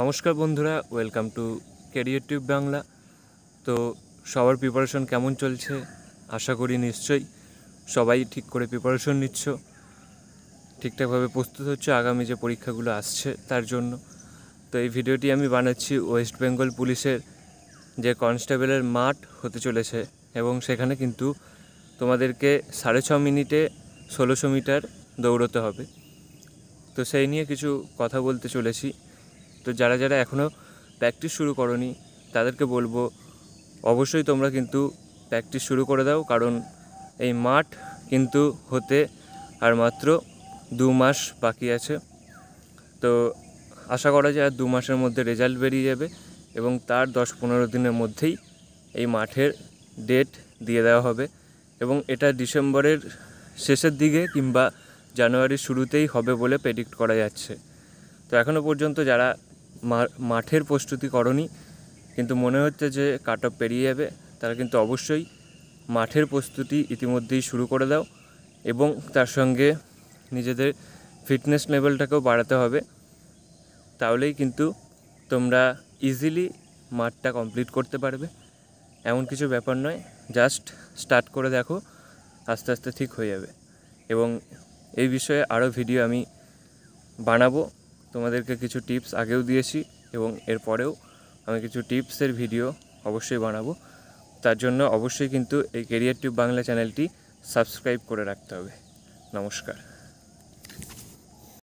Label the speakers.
Speaker 1: নমস্কার বন্ধুরা welcome to career tube Bangla তো সবার প্রিপারেশন কেমন চলছে আশা করি নিশ্চয়ই সবাই ঠিক করে প্রিপারেশন নিচ্ছ ঠিকঠাকভাবে প্রস্তুত হচ্ছে আগামী যে পরীক্ষাগুলো আসছে তার জন্য তো এই ভিডিওটি আমি বানাচ্ছি ওয়েস্ট বেঙ্গল পুলিশের যে কনস্টেবলের মাঠ হতে চলেছে এবং সেখানে কিন্তু তোমাদেরকে সাড়ে ছ মিনিটে ষোলোশো মিটার দৌড়তে হবে তো সেই নিয়ে কিছু কথা বলতে চলেছি তো যারা যারা এখনও প্র্যাকটিস শুরু করনি তাদেরকে বলবো অবশ্যই তোমরা কিন্তু প্র্যাকটিস শুরু করে দাও কারণ এই মাঠ কিন্তু হতে আর মাত্র দু মাস বাকি আছে তো আশা করা যায় আর দু মাসের মধ্যে রেজাল্ট বেরিয়ে যাবে এবং তার দশ পনেরো দিনের মধ্যেই এই মাঠের ডেট দিয়ে দেওয়া হবে এবং এটা ডিসেম্বরের শেষের দিকে কিংবা জানুয়ারির শুরুতেই হবে বলে প্রেডিক্ট করা যাচ্ছে তো এখনও পর্যন্ত যারা মাঠের প্রস্তুতি করনি কিন্তু মনে হচ্ছে যে কাট অফ পেরিয়ে যাবে তারা কিন্তু অবশ্যই মাঠের প্রস্তুতি ইতিমধ্যেই শুরু করে দাও এবং তার সঙ্গে নিজেদের ফিটনেস লেভেলটাকেও বাড়াতে হবে তাহলেই কিন্তু তোমরা ইজিলি মাঠটা কমপ্লিট করতে পারবে এমন কিছু ব্যাপার নয় জাস্ট স্টার্ট করে দেখো আস্তে আস্তে ঠিক হয়ে যাবে এবং এই বিষয়ে আরও ভিডিও আমি বানাবো তোমাদেরকে কিছু টিপস আগেও দিয়েছি এবং এরপরেও আমি কিছু টিপসের ভিডিও অবশ্যই বানাবো তার জন্য অবশ্যই কিন্তু এই কেরিয়ার টিউব বাংলা চ্যানেলটি সাবস্ক্রাইব করে রাখতে হবে নমস্কার